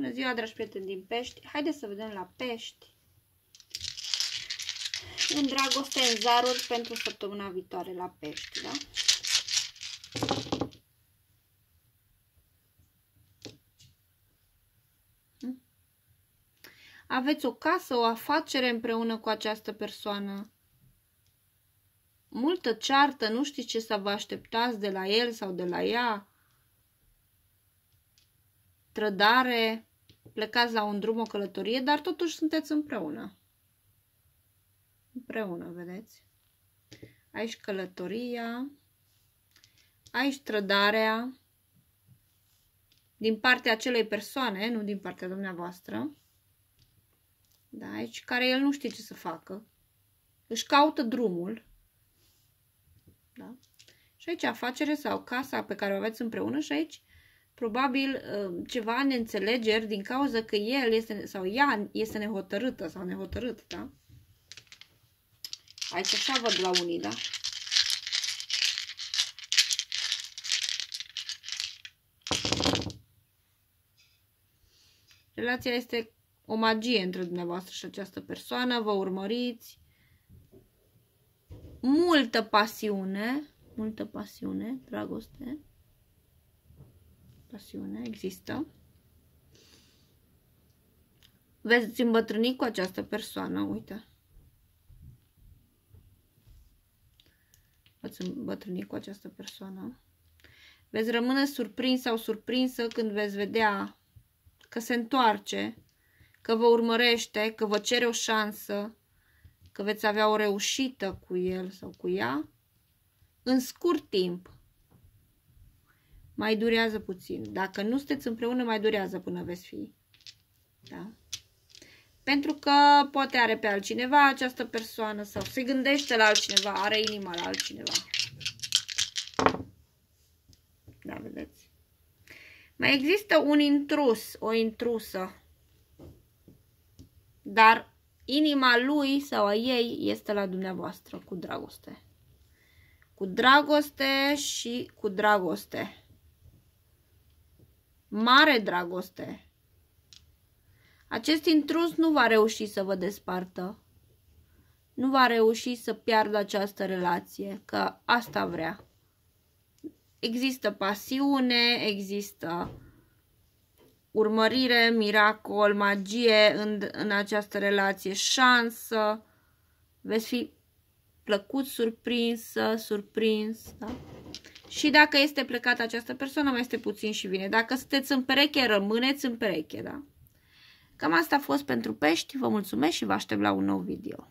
Bună ziua, dragi prieteni din Pești! Haideți să vedem la Pești în dragoste, în zaruri pentru săptămâna viitoare la Pești, da? Hm? Aveți o casă, o afacere împreună cu această persoană. Multă ceartă, nu știți ce să vă așteptați de la el sau de la ea trădare, plecați la un drum, o călătorie, dar totuși sunteți împreună. Împreună, vedeți? Aici călătoria, aici trădarea, din partea acelei persoane, nu din partea dumneavoastră. Da, aici care el nu știe ce să facă. Își caută drumul. Da? Și aici afacere sau casa pe care o aveți împreună și aici probabil uh, ceva neînțelegeri din cauza că el este, sau ea este nehotărâtă sau nehotărât, da? Aici așa văd la unii, da? Relația este o magie între dumneavoastră și această persoană, vă urmăriți. Multă pasiune, multă pasiune, dragoste pasiunea există. Veți îmbătrâni cu această persoană, uite. Veți îmbătrâni cu această persoană. Veți rămâne surprins sau surprinsă când veți vedea că se întoarce, că vă urmărește, că vă cere o șansă, că veți avea o reușită cu el sau cu ea în scurt timp mai durează puțin. Dacă nu sunteți împreună, mai durează până veți fi. Da? Pentru că poate are pe altcineva această persoană sau se gândește la altcineva, are inima la altcineva. Da, vedeți? Mai există un intrus, o intrusă. Dar inima lui sau a ei este la dumneavoastră cu dragoste. Cu dragoste și cu dragoste. Mare dragoste! Acest intrus nu va reuși să vă despartă. Nu va reuși să piardă această relație, că asta vrea. Există pasiune, există urmărire, miracol, magie în, în această relație, șansă. Veți fi plăcut surprinsă, surprins, da? Și dacă este plecată această persoană, mai este puțin și vine. Dacă sunteți în pereche, rămâneți în pereche, da? Cam asta a fost pentru pești. Vă mulțumesc și vă aștept la un nou video.